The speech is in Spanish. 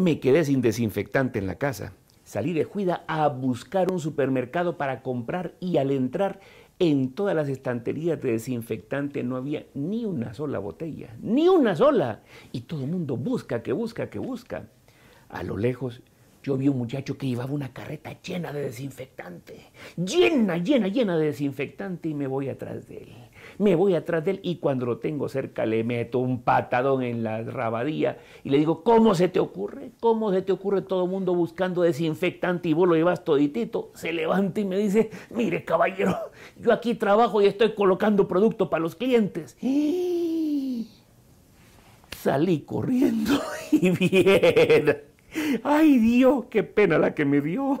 Me quedé sin desinfectante en la casa. Salí de Juida a buscar un supermercado para comprar y al entrar en todas las estanterías de desinfectante no había ni una sola botella, ni una sola. Y todo el mundo busca, que busca, que busca. A lo lejos yo vi un muchacho que llevaba una carreta llena de desinfectante, llena, llena, llena de desinfectante y me voy atrás de él. Me voy atrás de él y cuando lo tengo cerca le meto un patadón en la rabadilla y le digo, ¿cómo se te ocurre? ¿Cómo se te ocurre todo el mundo buscando desinfectante y vos lo llevas toditito? Se levanta y me dice, mire caballero, yo aquí trabajo y estoy colocando producto para los clientes. Salí corriendo y bien Ay Dios, qué pena la que me dio.